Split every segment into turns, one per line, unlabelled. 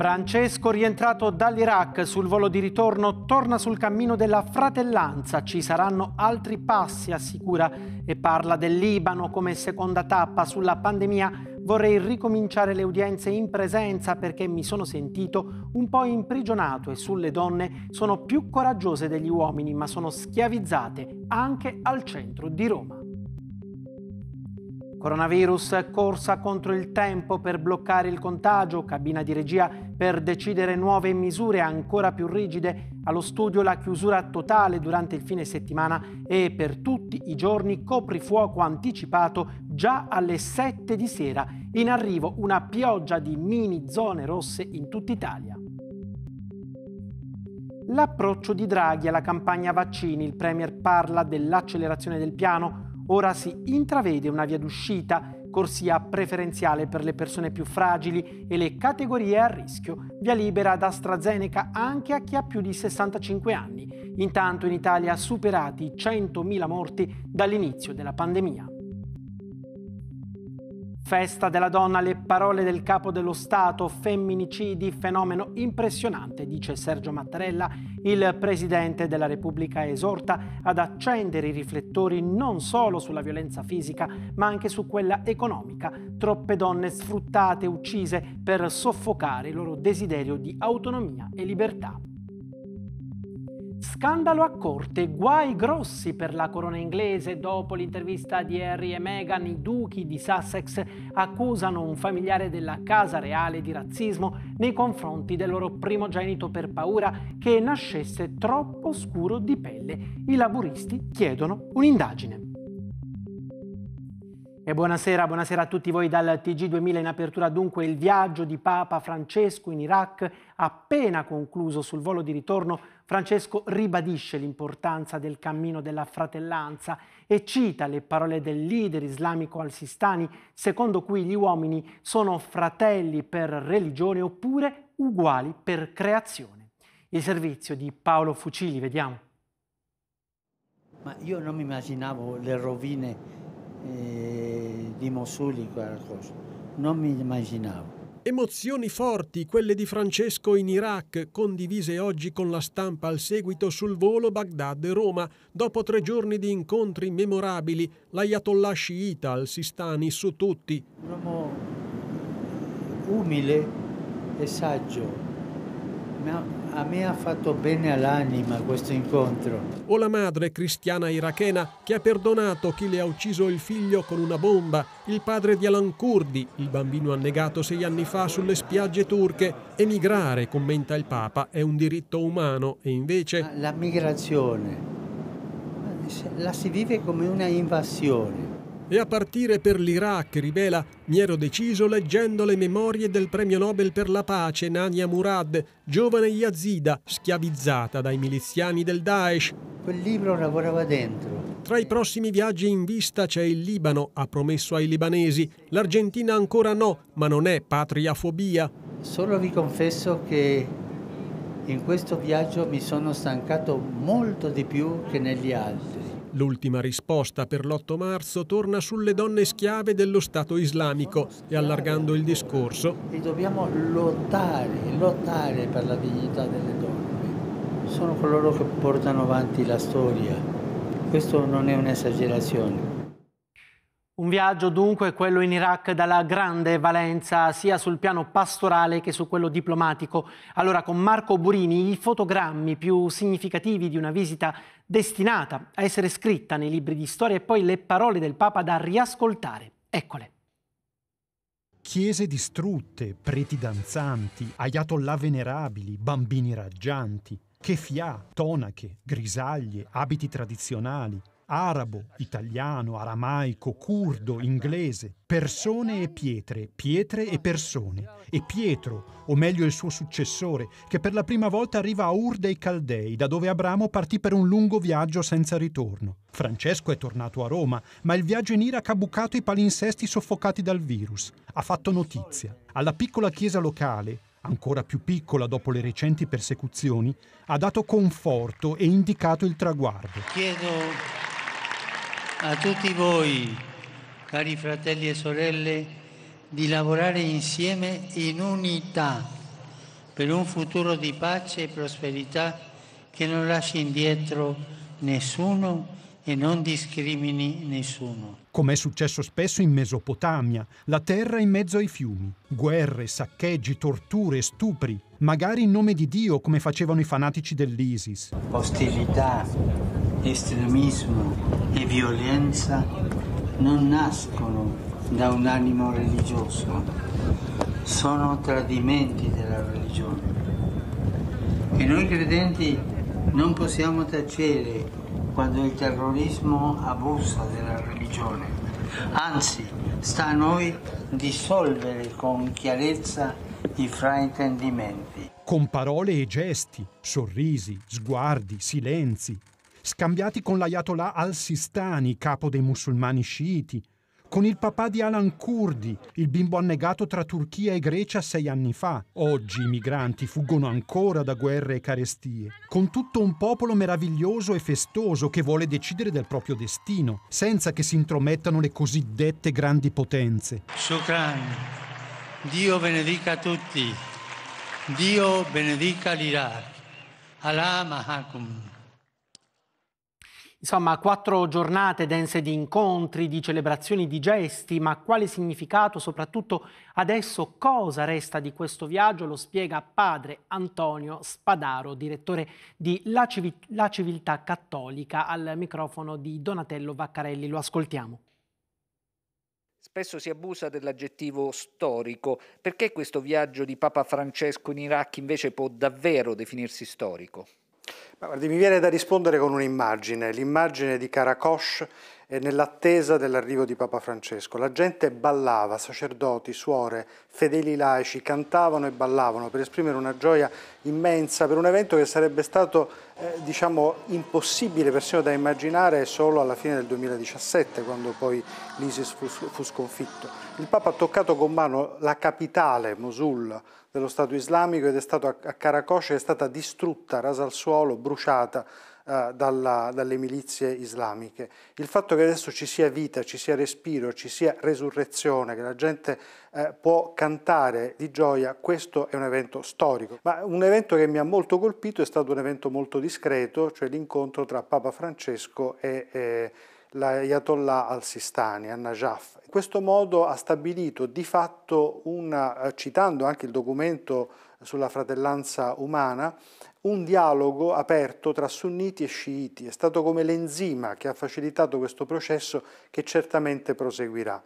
Francesco, rientrato dall'Iraq sul volo di ritorno, torna sul cammino della fratellanza. Ci saranno altri passi, assicura, e parla del Libano come seconda tappa sulla pandemia. Vorrei ricominciare le udienze in presenza perché mi sono sentito un po' imprigionato e sulle donne sono più coraggiose degli uomini, ma sono schiavizzate anche al centro di Roma. Coronavirus, corsa contro il tempo per bloccare il contagio, cabina di regia per decidere nuove misure ancora più rigide, allo studio la chiusura totale durante il fine settimana e per tutti i giorni coprifuoco anticipato già alle 7 di sera. In arrivo una pioggia di mini zone rosse in tutta Italia. L'approccio di Draghi alla campagna vaccini, il Premier parla dell'accelerazione del piano, Ora si intravede una via d'uscita, corsia preferenziale per le persone più fragili e le categorie a rischio, via libera ad AstraZeneca anche a chi ha più di 65 anni. Intanto in Italia superati 100.000 morti dall'inizio della pandemia. Festa della donna, le parole del capo dello Stato, femminicidi, fenomeno impressionante, dice Sergio Mattarella. Il Presidente della Repubblica esorta ad accendere i riflettori non solo sulla violenza fisica, ma anche su quella economica. Troppe donne sfruttate, uccise per soffocare il loro desiderio di autonomia e libertà. Scandalo a corte, guai grossi per la corona inglese. Dopo l'intervista di Harry e Meghan, i duchi di Sussex accusano un familiare della casa reale di razzismo nei confronti del loro primogenito per paura che nascesse troppo scuro di pelle. I laburisti chiedono un'indagine. E buonasera, buonasera a tutti voi dal TG2000 in apertura dunque il viaggio di Papa Francesco in Iraq appena concluso sul volo di ritorno Francesco ribadisce l'importanza del cammino della fratellanza e cita le parole del leader islamico al-Sistani, secondo cui gli uomini sono fratelli per religione oppure uguali per creazione. Il servizio di Paolo Fucili,
vediamo. Ma io non mi immaginavo le rovine eh, di Mosul in quella cosa, non mi immaginavo. Emozioni
forti quelle di Francesco in Iraq, condivise oggi con la stampa al seguito sul volo Baghdad-Roma, dopo tre giorni di incontri memorabili, l'ayatollah
sciita al-Sistani su tutti. Un uomo umile e saggio, ma a me ha fatto bene all'anima questo incontro.
O la madre cristiana irachena che ha perdonato chi le ha ucciso il figlio con una bomba, il padre di Alan Kurdi, il bambino annegato sei anni fa sulle spiagge
turche. Emigrare, commenta il Papa, è un diritto umano e invece... La migrazione la si vive come una invasione
e a partire per l'Iraq, rivela, mi ero deciso leggendo le memorie del premio Nobel per la pace Nania Murad, giovane yazida schiavizzata dai miliziani del Daesh. Quel libro lavorava dentro. Tra i prossimi viaggi in vista c'è il Libano, ha promesso ai libanesi. L'Argentina ancora no, ma non è patriafobia.
Solo vi confesso che in questo viaggio mi sono stancato molto di più che negli altri L'ultima risposta per l'8 marzo torna
sulle donne schiave dello Stato islamico e allargando il discorso.
E dobbiamo lottare, lottare per la dignità delle donne. Sono coloro che portano avanti la storia. Questo non è un'esagerazione.
Un viaggio dunque, quello in Iraq, dalla grande valenza sia sul piano pastorale che su quello diplomatico. Allora con Marco Burini i fotogrammi più significativi di una visita destinata a essere scritta nei libri di storia e poi le parole del Papa da riascoltare. Eccole.
Chiese distrutte, preti danzanti, ayatollah venerabili, bambini raggianti, che tonache, grisaglie, abiti tradizionali, arabo, italiano, aramaico, curdo, inglese, persone e pietre, pietre e persone, e Pietro, o meglio il suo successore, che per la prima volta arriva a Ur dei Caldei, da dove Abramo partì per un lungo viaggio senza ritorno. Francesco è tornato a Roma, ma il viaggio in Iraq ha bucato i palinsesti soffocati dal virus. Ha fatto notizia. Alla piccola chiesa locale, ancora più piccola dopo le recenti persecuzioni, ha dato conforto e indicato il traguardo.
Chiedo a tutti voi, cari fratelli e sorelle, di lavorare insieme in unità per un futuro di pace e prosperità che non lasci indietro nessuno e non discrimini nessuno.
Come è successo spesso in Mesopotamia, la terra in mezzo ai fiumi. Guerre, saccheggi, torture, stupri, magari in nome di Dio come facevano i fanatici dell'ISIS.
Ostilità, estremismo e violenza non nascono da un animo religioso, sono tradimenti della religione. E noi credenti non possiamo tacere quando il terrorismo abusa della religione, anzi sta a noi dissolvere con chiarezza i fraintendimenti.
Con parole e gesti, sorrisi, sguardi, silenzi, scambiati con l'ayatollah al-Sistani, capo dei musulmani sciiti, con il papà di Alan Kurdi, il bimbo annegato tra Turchia e Grecia sei anni fa. Oggi i migranti fuggono ancora da guerre e carestie, con tutto un popolo meraviglioso e festoso che vuole decidere del proprio destino, senza che si intromettano le cosiddette grandi potenze.
Shukran, Dio benedica tutti, Dio benedica l'Iraq. Allah Mahakum.
Insomma, quattro giornate dense di incontri, di celebrazioni, di gesti, ma quale significato, soprattutto adesso, cosa resta di questo viaggio? Lo spiega padre Antonio Spadaro, direttore di La, Civ La Civiltà Cattolica, al microfono di Donatello Vaccarelli. Lo ascoltiamo.
Spesso si abusa dell'aggettivo storico. Perché questo viaggio di Papa Francesco in Iraq invece può davvero definirsi storico? Guardi, mi viene
da rispondere con un'immagine, l'immagine di Karakosh nell'attesa dell'arrivo di Papa Francesco. La gente ballava, sacerdoti, suore, fedeli laici cantavano e ballavano per esprimere una gioia immensa per un evento che sarebbe stato eh, diciamo, impossibile persino da immaginare solo alla fine del 2017 quando poi l'ISIS fu, fu sconfitto. Il Papa ha toccato con mano la capitale, Mosul, dello Stato islamico ed è stato a Caracosce, è stata distrutta, rasa al suolo, bruciata eh, dalla, dalle milizie islamiche. Il fatto che adesso ci sia vita, ci sia respiro, ci sia resurrezione, che la gente eh, può cantare di gioia, questo è un evento storico. Ma un evento che mi ha molto colpito è stato un evento molto discreto, cioè l'incontro tra Papa Francesco e... Eh, l'Ayatollah al-Sistani a Najaf. In questo modo ha stabilito di fatto, una, eh, citando anche il documento sulla fratellanza umana, un dialogo aperto tra sunniti e sciiti. È stato come l'enzima che ha facilitato questo processo che certamente proseguirà.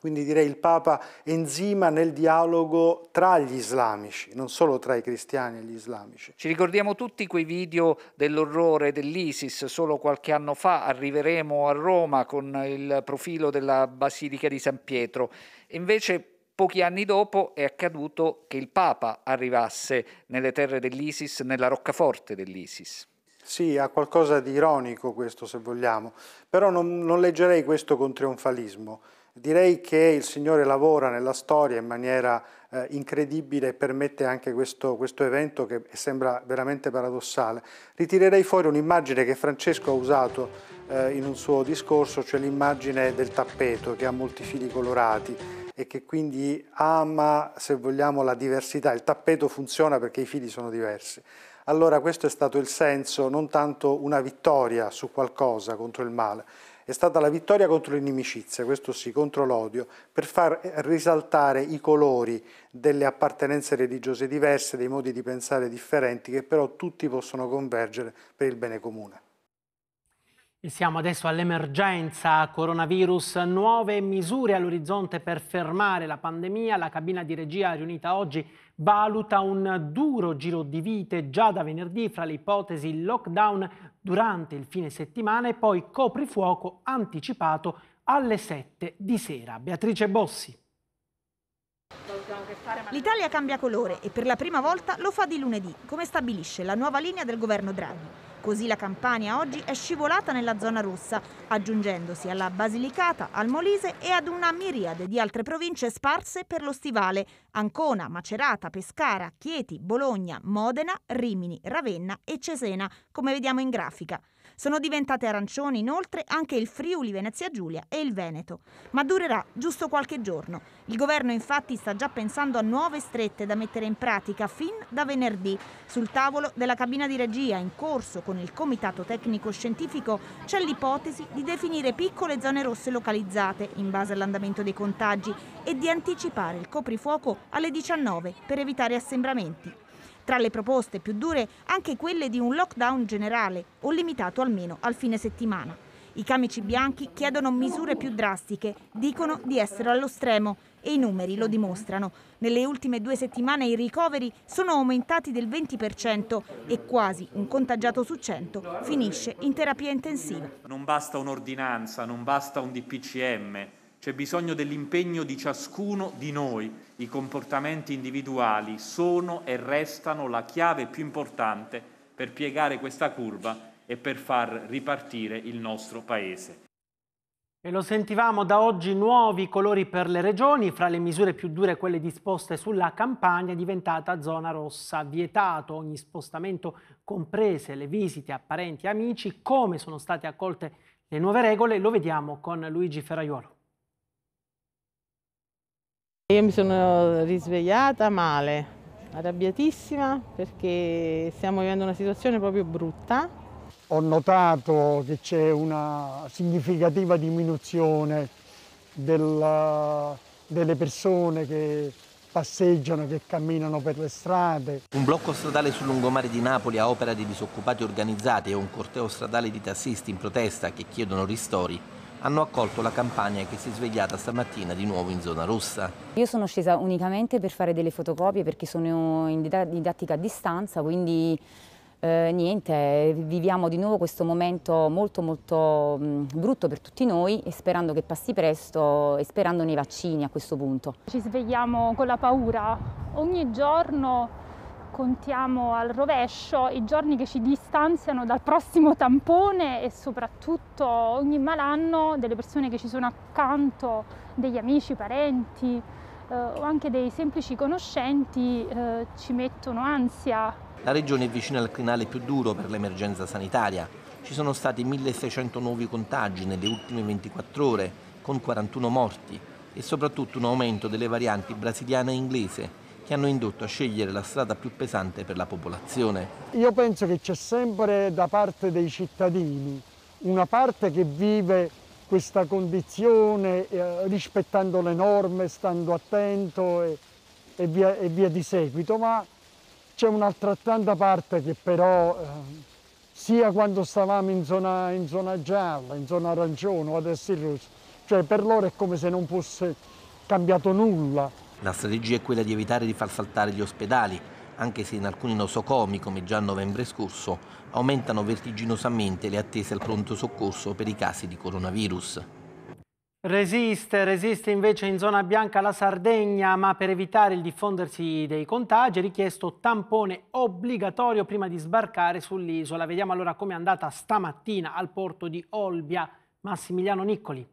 Quindi direi il Papa enzima nel dialogo tra gli islamici, non solo tra i cristiani e gli islamici.
Ci ricordiamo tutti quei video dell'orrore dell'ISIS, solo qualche anno fa arriveremo a Roma con il profilo della Basilica di San Pietro. Invece Pochi anni dopo è accaduto che il Papa arrivasse nelle terre dell'ISIS, nella roccaforte dell'ISIS.
Sì, ha qualcosa di ironico questo se vogliamo, però non, non leggerei questo con trionfalismo. Direi che il Signore lavora nella storia in maniera eh, incredibile e permette anche questo, questo, evento che sembra veramente paradossale. Ritirerei fuori un'immagine che Francesco ha usato eh, in un suo discorso, cioè l'immagine del tappeto che ha molti fili colorati e che quindi ama, se vogliamo, la diversità. Il tappeto funziona perché i fili sono diversi. Allora questo è stato il senso, non tanto una vittoria su qualcosa contro il male, è stata la vittoria contro l'inimicizia, questo sì, contro l'odio, per far risaltare i colori delle appartenenze religiose diverse, dei modi di pensare differenti che però tutti possono convergere per il bene comune.
E siamo adesso all'emergenza coronavirus, nuove misure all'orizzonte per fermare la pandemia. La cabina di regia riunita oggi valuta un duro giro di vite già da venerdì fra le ipotesi lockdown durante il fine settimana e poi coprifuoco anticipato alle 7 di sera. Beatrice Bossi.
L'Italia cambia colore e per la prima volta lo fa di lunedì, come stabilisce la nuova linea del governo Draghi. Così la Campania oggi è scivolata nella zona rossa, aggiungendosi alla Basilicata, al Molise e ad una miriade di altre province sparse per lo stivale, Ancona, Macerata, Pescara, Chieti, Bologna, Modena, Rimini, Ravenna e Cesena, come vediamo in grafica. Sono diventate arancioni inoltre anche il Friuli Venezia Giulia e il Veneto, ma durerà giusto qualche giorno. Il governo infatti sta già pensando a nuove strette da mettere in pratica fin da venerdì. Sul tavolo della cabina di regia in corso con il Comitato Tecnico Scientifico c'è l'ipotesi di definire piccole zone rosse localizzate in base all'andamento dei contagi e di anticipare il coprifuoco alle 19 per evitare assembramenti. Tra le proposte più dure anche quelle di un lockdown generale o limitato almeno al fine settimana. I camici bianchi chiedono misure più drastiche, dicono di essere allo stremo e i numeri lo dimostrano. Nelle ultime due settimane i ricoveri sono aumentati del 20% e quasi un contagiato su 100 finisce in terapia intensiva.
Non basta un'ordinanza, non basta un DPCM, c'è bisogno dell'impegno di ciascuno di noi. I comportamenti individuali sono e restano la chiave più importante per piegare questa curva e per far ripartire il nostro Paese.
E lo sentivamo da oggi nuovi colori per le regioni, fra le misure più dure quelle disposte sulla campagna diventata zona rossa, vietato ogni spostamento comprese le visite a parenti e amici, come sono state accolte le nuove regole lo vediamo con Luigi Ferraiuolo.
Io mi sono risvegliata male, arrabbiatissima perché stiamo vivendo una situazione proprio brutta
ho notato che c'è una significativa diminuzione della, delle persone che passeggiano, che camminano
per le strade.
Un blocco stradale sul lungomare di Napoli a opera di disoccupati organizzati e un corteo stradale di tassisti in protesta che chiedono ristori hanno accolto la campagna che si è svegliata stamattina di nuovo in zona rossa.
Io sono scesa unicamente per fare delle fotocopie perché sono in didattica a distanza, quindi eh, niente, viviamo di nuovo questo momento molto molto mh, brutto per tutti noi e sperando che passi presto e sperando nei vaccini a questo punto.
Ci svegliamo con la paura, ogni giorno contiamo al rovescio i giorni che ci distanziano dal prossimo tampone e soprattutto ogni malanno delle persone che ci sono accanto, degli amici, parenti eh, o anche dei semplici conoscenti eh, ci mettono ansia,
la regione è vicina al crinale più duro per l'emergenza sanitaria. Ci sono stati 1.600 nuovi contagi nelle ultime 24 ore, con 41 morti e soprattutto un aumento delle varianti brasiliana e inglese che hanno indotto a scegliere la strada più pesante per la popolazione.
Io penso che c'è sempre da parte dei cittadini una parte che vive questa condizione eh, rispettando le norme, stando attento e, e, via, e via di seguito, ma c'è un'altrattanta parte che però, eh, sia quando stavamo in zona, in zona gialla, in zona arancione o adesso in rosso, cioè per loro è come se non fosse cambiato nulla.
La strategia è quella di evitare di far saltare gli ospedali, anche se in alcuni nosocomi, come già a novembre scorso, aumentano vertiginosamente le attese al pronto soccorso per i casi di coronavirus.
Resiste, resiste invece in zona bianca la Sardegna, ma per evitare il diffondersi dei contagi è richiesto tampone obbligatorio prima di sbarcare sull'isola. Vediamo allora come è andata stamattina al porto di Olbia. Massimiliano Niccoli.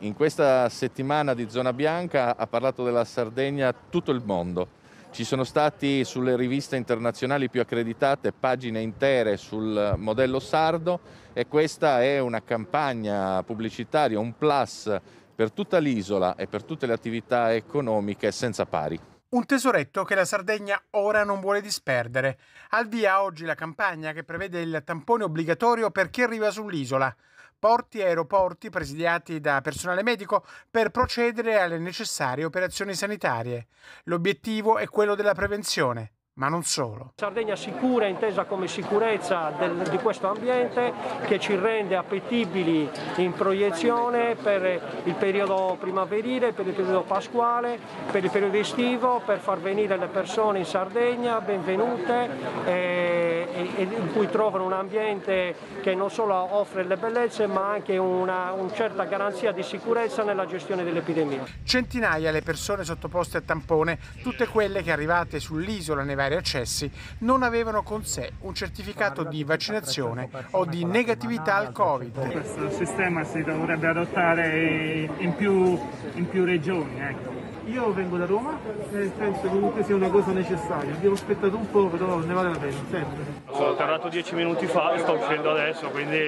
In questa settimana di zona bianca ha parlato della Sardegna tutto il mondo ci sono stati sulle riviste internazionali più accreditate pagine intere sul modello sardo e questa è una campagna pubblicitaria, un plus per tutta l'isola e per tutte le attività economiche senza pari.
Un tesoretto che la Sardegna ora non vuole disperdere. Al via oggi la campagna
che prevede il tampone obbligatorio per chi arriva sull'isola porti e aeroporti presidiati da personale medico per procedere alle necessarie operazioni sanitarie. L'obiettivo è quello della prevenzione ma non solo. Sardegna sicura è intesa come sicurezza del, di questo ambiente che ci rende appetibili in proiezione per il periodo primaverile, per il periodo pasquale, per il periodo estivo, per far venire le persone in Sardegna benvenute eh, e, e, in cui trovano un ambiente che non solo offre le bellezze ma anche una, una certa garanzia di sicurezza nella gestione dell'epidemia. Centinaia le persone sottoposte a tampone, tutte quelle che arrivate sull'isola nei vari vari accessi non avevano con sé un certificato
di vaccinazione o di negatività al Covid. Questo sistema si dovrebbe adottare in più, in più regioni. Ecco. Io vengo da Roma e
penso comunque sia una cosa necessaria. Abbiamo aspettato un po', però ne vale la pena, sempre.
Sono tornato dieci minuti fa e sto uscendo adesso, quindi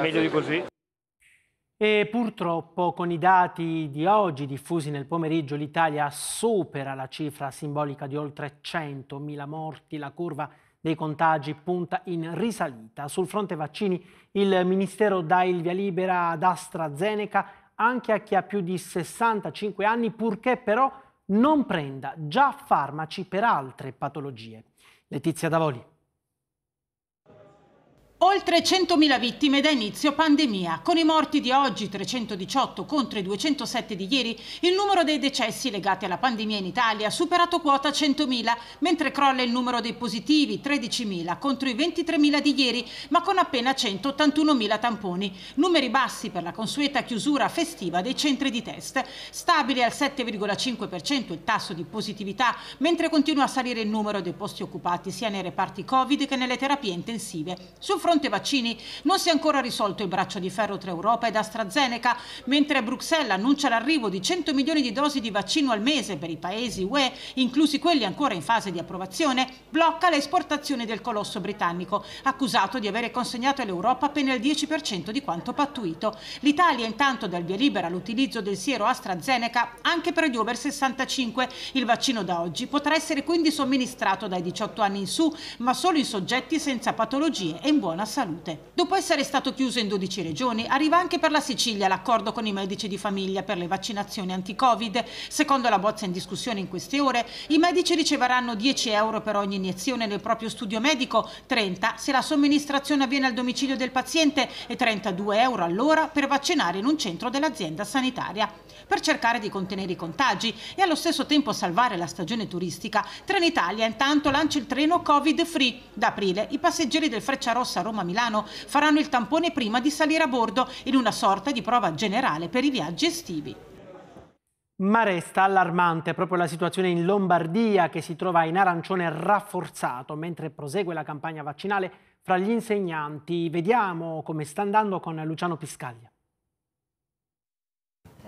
meglio di così.
E purtroppo con i dati di oggi diffusi nel pomeriggio l'Italia supera la cifra simbolica di oltre 100.000 morti, la curva dei contagi punta in risalita. Sul fronte vaccini il Ministero dà il via libera ad AstraZeneca anche a chi ha più di 65 anni purché però non prenda già farmaci per altre patologie. Letizia Davoli.
Oltre 100.000 vittime da inizio pandemia. Con i morti di oggi 318 contro i 207 di ieri, il numero dei decessi legati alla pandemia in Italia ha superato quota 100.000, mentre crolla il numero dei positivi 13.000 contro i 23.000 di ieri, ma con appena 181.000 tamponi. Numeri bassi per la consueta chiusura festiva dei centri di test. Stabile al 7,5% il tasso di positività, mentre continua a salire il numero dei posti occupati sia nei reparti Covid che nelle terapie intensive. Sul fronte vaccini non si è ancora risolto il braccio di ferro tra Europa ed AstraZeneca, mentre Bruxelles annuncia l'arrivo di 100 milioni di dosi di vaccino al mese per i paesi UE, inclusi quelli ancora in fase di approvazione, blocca le esportazioni del colosso britannico, accusato di avere consegnato all'Europa appena il 10% di quanto pattuito. L'Italia intanto dal via libera all'utilizzo del siero AstraZeneca anche per gli over 65. Il vaccino da oggi potrà essere quindi somministrato dai 18 anni in su, ma solo in soggetti senza patologie e in buona buona salute. Dopo essere stato chiuso in 12 regioni, arriva anche per la Sicilia l'accordo con i medici di famiglia per le vaccinazioni anti-Covid. Secondo la bozza in discussione in queste ore, i medici riceveranno 10 euro per ogni iniezione nel proprio studio medico, 30 se la somministrazione avviene al domicilio del paziente e 32 euro all'ora per vaccinare in un centro dell'azienda sanitaria per cercare di contenere i contagi e allo stesso tempo salvare la stagione turistica, Trenitalia intanto lancia il treno Covid free. Da aprile i passeggeri del
Frecciarossa
Roma-Milano faranno il tampone prima di salire a bordo in una sorta di prova
generale per i viaggi estivi. Ma resta allarmante proprio la situazione in Lombardia che si trova in arancione rafforzato mentre prosegue la campagna vaccinale fra gli insegnanti. Vediamo come sta andando con Luciano Piscaglia.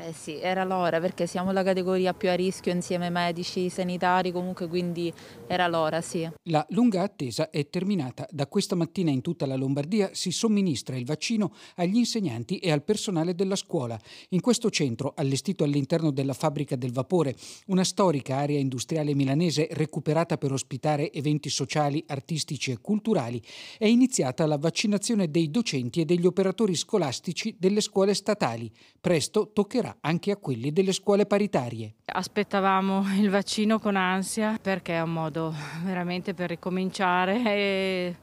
Eh sì, era l'ora perché siamo la categoria più a rischio insieme ai medici, sanitari, comunque quindi era l'ora, sì.
La lunga attesa è terminata. Da questa mattina in tutta la Lombardia si somministra il vaccino agli insegnanti e al personale della scuola. In questo centro, allestito all'interno della fabbrica del vapore, una storica area industriale milanese recuperata per ospitare eventi sociali, artistici e culturali, è iniziata la vaccinazione dei docenti e degli operatori scolastici delle scuole statali. Presto toccherà ora anche a quelli delle scuole paritarie.
Aspettavamo il vaccino con ansia perché è un modo veramente per ricominciare e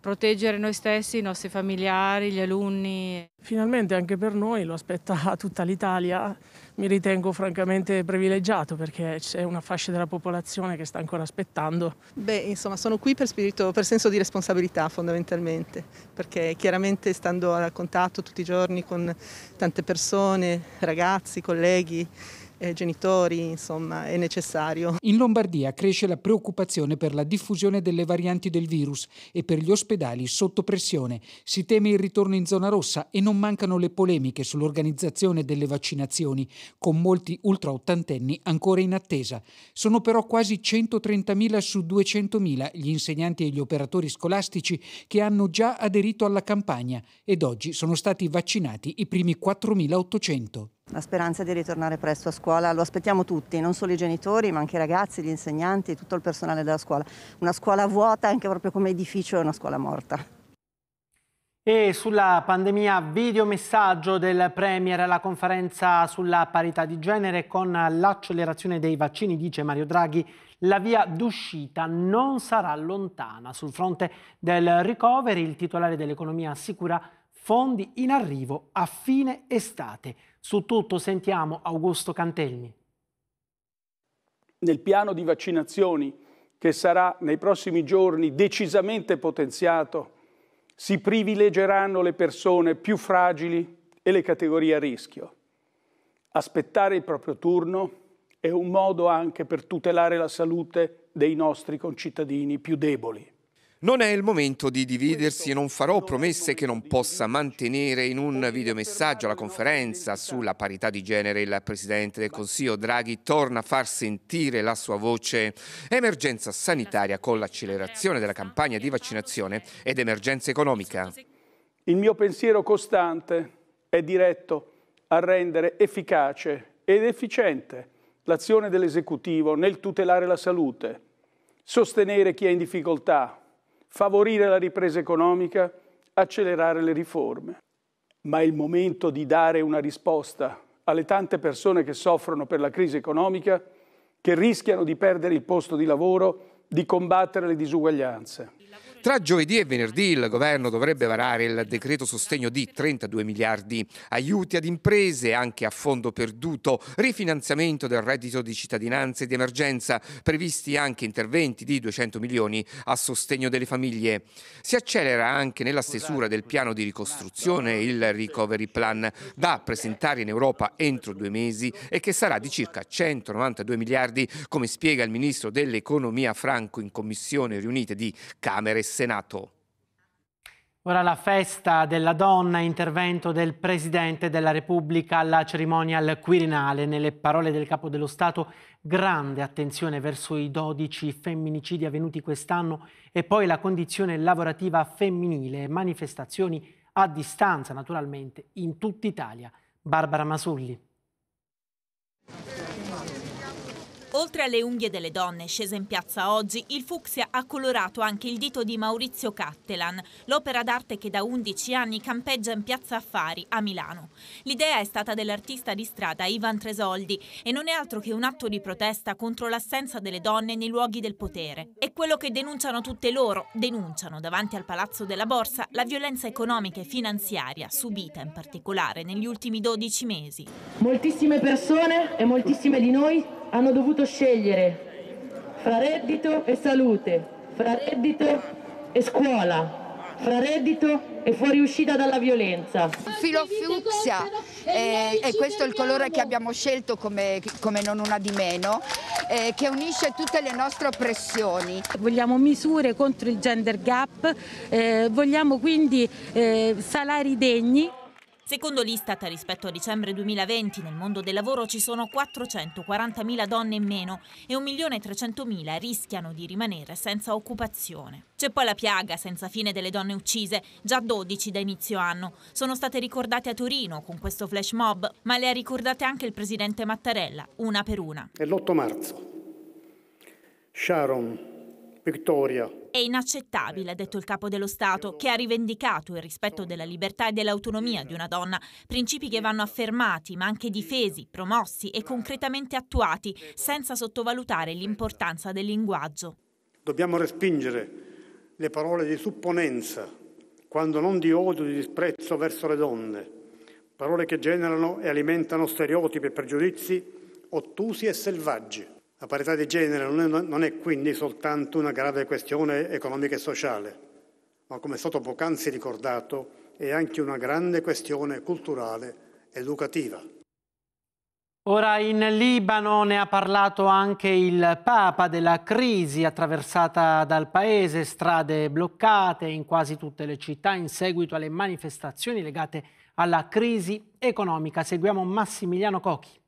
proteggere noi stessi, i nostri familiari, gli alunni. Finalmente anche per noi lo aspetta tutta l'Italia. Mi ritengo francamente privilegiato perché c'è una fascia della popolazione che sta ancora aspettando. Beh, insomma, sono qui per, spirito, per senso di responsabilità fondamentalmente, perché chiaramente stando a contatto tutti i giorni con tante
persone, ragazzi, colleghi, eh, genitori, insomma, è necessario. In Lombardia cresce la preoccupazione per la diffusione delle varianti del virus e per gli ospedali sotto pressione. Si teme il ritorno in zona rossa e non mancano le polemiche sull'organizzazione delle vaccinazioni, con molti ultraottantenni ancora in attesa. Sono però quasi 130.000 su 200.000 gli insegnanti e gli operatori scolastici che hanno già aderito alla campagna ed oggi sono stati vaccinati i primi 4.800.
La speranza di ritornare presto a scuola, lo aspettiamo tutti, non solo i genitori, ma anche i ragazzi, gli insegnanti, tutto il personale della scuola. Una scuola vuota, anche proprio come edificio, è una scuola morta.
E sulla pandemia, videomessaggio del Premier alla conferenza sulla parità di genere con l'accelerazione dei vaccini, dice Mario Draghi, la via d'uscita non sarà lontana. Sul fronte del recovery, il titolare dell'economia assicura fondi in arrivo a fine estate. Su tutto sentiamo Augusto Cantelmi.
Nel piano di vaccinazioni che sarà nei prossimi giorni decisamente potenziato, si privilegeranno le persone più fragili e le categorie a rischio. Aspettare il proprio turno è un modo anche per tutelare la salute dei nostri concittadini più deboli. Non è il momento di
dividersi e non farò promesse che non possa mantenere in un videomessaggio alla conferenza sulla parità di genere. Il Presidente del Consiglio Draghi torna a far sentire la sua voce. Emergenza sanitaria con l'accelerazione della campagna di vaccinazione ed emergenza economica.
Il mio pensiero costante è diretto a rendere efficace ed efficiente l'azione dell'esecutivo nel tutelare la salute, sostenere chi è in difficoltà, favorire la ripresa economica, accelerare le riforme. Ma è il momento di dare una risposta alle tante persone che soffrono per la crisi economica, che rischiano di perdere il posto di lavoro, di combattere le disuguaglianze.
Tra giovedì e venerdì il governo dovrebbe varare il decreto sostegno di 32 miliardi, aiuti ad imprese anche a fondo perduto, rifinanziamento del reddito di cittadinanza e di emergenza, previsti anche interventi di 200 milioni a sostegno delle famiglie. Si accelera anche nella stesura del piano di ricostruzione il Recovery Plan da presentare in Europa entro due mesi e che sarà di circa 192 miliardi, come spiega il ministro dell'economia Franco in commissione riunite di Camere e Senato.
Ora la festa della donna, intervento del Presidente della Repubblica alla cerimonia al Quirinale. Nelle parole del Capo dello Stato, grande attenzione verso i 12 femminicidi avvenuti quest'anno e poi la condizione lavorativa femminile, manifestazioni a distanza naturalmente in tutta Italia. Barbara Masulli.
Oltre alle unghie delle donne scese in piazza oggi, il fucsia ha colorato anche il dito di Maurizio Cattelan, l'opera d'arte che da 11 anni campeggia in piazza Affari a Milano. L'idea è stata dell'artista di strada Ivan Tresoldi e non è altro che un atto di protesta contro l'assenza delle donne nei luoghi del potere. È quello che denunciano tutte loro, denunciano davanti al Palazzo della Borsa la violenza economica e finanziaria subita in particolare negli ultimi 12 mesi.
Moltissime persone e moltissime di noi hanno dovuto scegliere fra reddito e salute, fra reddito e scuola, fra reddito e fuoriuscita dalla violenza.
Filo fucsia, eh, e questo è il colore che abbiamo scelto come, come non una di meno, eh, che unisce tutte le nostre oppressioni. Vogliamo misure contro il gender gap, eh, vogliamo quindi eh, salari degni.
Secondo l'Istat, rispetto a dicembre 2020, nel mondo del lavoro ci sono 440.000 donne in meno e 1.300.000 rischiano di rimanere senza occupazione. C'è poi la piaga senza fine delle donne uccise, già 12 da inizio anno. Sono state ricordate a Torino con questo flash mob, ma le ha ricordate anche il presidente Mattarella, una per una. È
l'8 marzo. Sharon Victoria.
È inaccettabile, ha detto il capo dello Stato, che ha rivendicato il rispetto della libertà e dell'autonomia di una donna, principi che vanno affermati, ma anche difesi, promossi e concretamente attuati, senza sottovalutare l'importanza del linguaggio.
Dobbiamo respingere le parole di supponenza, quando non di odio, di disprezzo verso le donne, parole che generano e alimentano stereotipi e pregiudizi ottusi e selvaggi. La parità di genere non è, non è quindi soltanto una grave questione economica e sociale, ma come è stato poc'anzi ricordato è anche una grande questione culturale ed educativa.
Ora in Libano ne ha parlato anche il Papa della crisi attraversata dal paese, strade bloccate in quasi tutte le città in seguito alle manifestazioni legate alla crisi economica. Seguiamo Massimiliano Cocchi.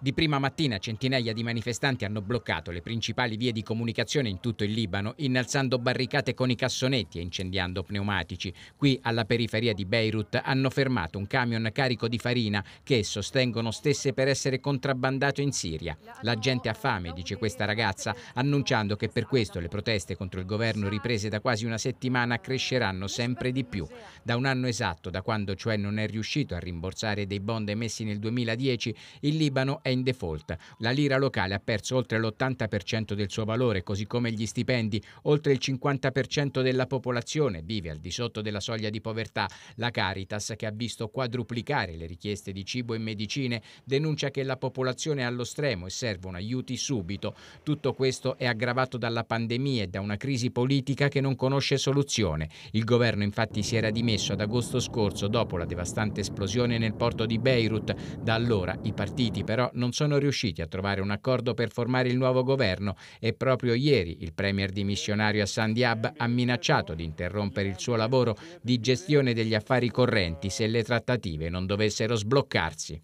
Di prima mattina centinaia di manifestanti hanno bloccato le principali vie di comunicazione in tutto il Libano, innalzando barricate con i cassonetti e incendiando pneumatici. Qui, alla periferia di Beirut, hanno fermato un camion carico di farina che sostengono stesse per essere contrabbandato in Siria. La gente ha fame, dice questa ragazza, annunciando che per questo le proteste contro il governo riprese da quasi una settimana cresceranno sempre di più. Da un anno esatto, da quando cioè non è riuscito a rimborsare dei bond emessi nel 2010, il Libano è è in default. La lira locale ha perso oltre l'80% del suo valore, così come gli stipendi. Oltre il 50% della popolazione vive al di sotto della soglia di povertà. La Caritas, che ha visto quadruplicare le richieste di cibo e medicine, denuncia che la popolazione è allo stremo e servono aiuti subito. Tutto questo è aggravato dalla pandemia e da una crisi politica che non conosce soluzione. Il governo infatti si era dimesso ad agosto scorso dopo la devastante esplosione nel porto di Beirut. Da allora i partiti però non sono riusciti a trovare un accordo per formare il nuovo governo e proprio ieri il premier dimissionario Hassan Diab ha minacciato di interrompere il suo lavoro di gestione degli affari correnti se le trattative non dovessero sbloccarsi.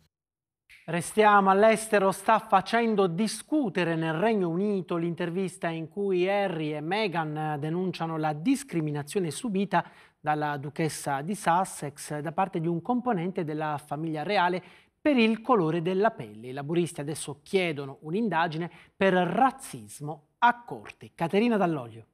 Restiamo all'estero, sta facendo discutere nel Regno Unito l'intervista in cui Harry e Meghan denunciano la discriminazione subita dalla duchessa di Sussex da parte di un componente della famiglia reale per il colore della pelle. I laburisti adesso chiedono un'indagine per razzismo a corte. Caterina Dall'Olio.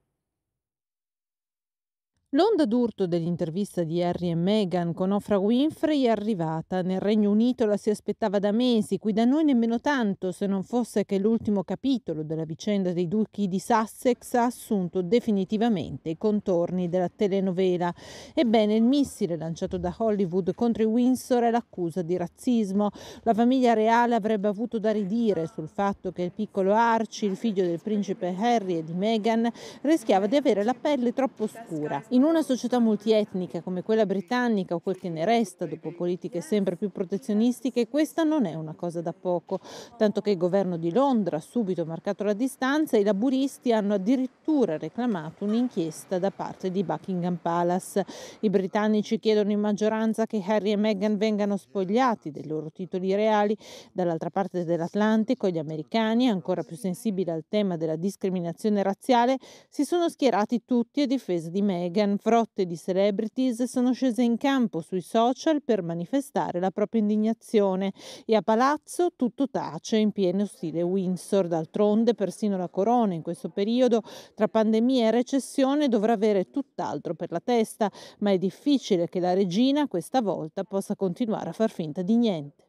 L'onda d'urto dell'intervista di Harry e Meghan con Ofra Winfrey è arrivata. Nel Regno Unito la si aspettava da mesi, qui da noi nemmeno tanto, se non fosse che l'ultimo capitolo della vicenda dei duchi di Sussex ha assunto definitivamente i contorni della telenovela. Ebbene, il missile lanciato da Hollywood contro i Windsor è l'accusa di razzismo. La famiglia reale avrebbe avuto da ridire sul fatto che il piccolo Archie, il figlio del principe Harry e di Meghan, rischiava di avere la pelle troppo scura. In in una società multietnica come quella britannica o quel che ne resta dopo politiche sempre più protezionistiche, questa non è una cosa da poco, tanto che il governo di Londra ha subito marcato la distanza e i laburisti hanno addirittura reclamato un'inchiesta da parte di Buckingham Palace. I britannici chiedono in maggioranza che Harry e Meghan vengano spogliati dei loro titoli reali. Dall'altra parte dell'Atlantico gli americani, ancora più sensibili al tema della discriminazione razziale, si sono schierati tutti a difesa di Meghan American, di celebrities sono scese in campo sui social per manifestare la propria indignazione e a palazzo tutto tace in pieno stile Windsor. D'altronde persino la corona in questo periodo tra pandemia e recessione dovrà avere tutt'altro per la testa, ma è difficile che la regina questa volta possa continuare a far finta di niente.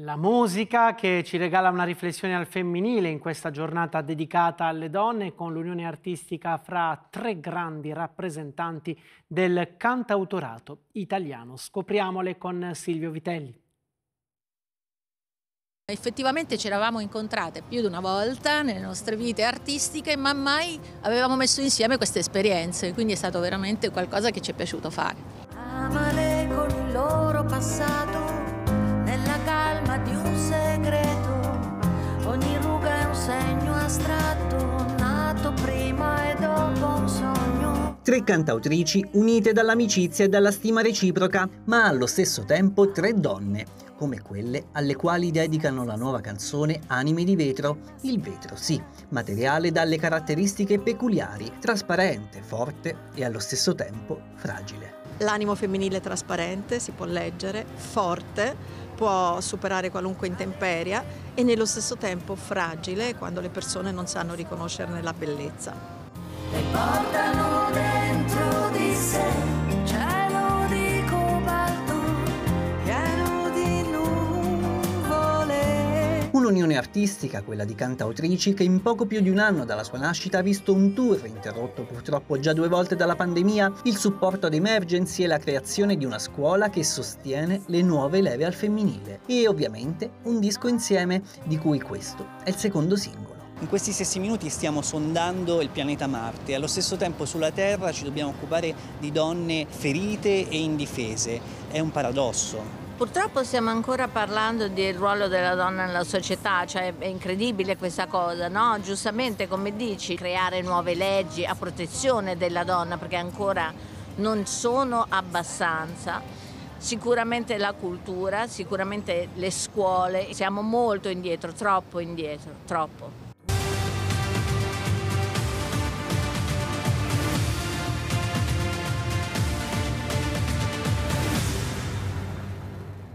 La musica che ci regala una riflessione al femminile in questa giornata dedicata alle donne con l'unione artistica fra tre grandi rappresentanti del cantautorato italiano. Scopriamole con Silvio Vitelli. Effettivamente ci eravamo incontrate
più di una volta nelle nostre vite artistiche, ma mai avevamo messo insieme queste esperienze, quindi è stato veramente qualcosa che ci è piaciuto fare. Amale con il loro passato
Tre cantautrici unite dall'amicizia e dalla stima reciproca, ma allo stesso tempo tre donne, come quelle alle quali dedicano la nuova canzone Anime di vetro, il vetro sì, materiale dalle caratteristiche peculiari, trasparente, forte e allo stesso tempo fragile.
L'animo femminile è trasparente, si può leggere, forte, può superare qualunque intemperia e nello stesso tempo fragile quando le persone non sanno riconoscerne la bellezza.
Un'unione artistica, quella di cantautrici, che in poco più di un anno dalla sua nascita ha visto un tour interrotto purtroppo già due volte dalla pandemia, il supporto ad Emergency e la creazione di una scuola che sostiene le nuove leve al femminile. E ovviamente un disco insieme, di cui questo è il secondo singolo. In questi stessi minuti stiamo sondando il pianeta Marte. Allo stesso tempo sulla Terra ci dobbiamo occupare di donne ferite e indifese. È un paradosso.
Purtroppo stiamo ancora parlando del ruolo della donna nella società, cioè è incredibile questa cosa, no? Giustamente, come dici, creare nuove leggi a protezione della donna perché ancora non sono abbastanza. Sicuramente la cultura, sicuramente le scuole, siamo molto indietro, troppo indietro,
troppo.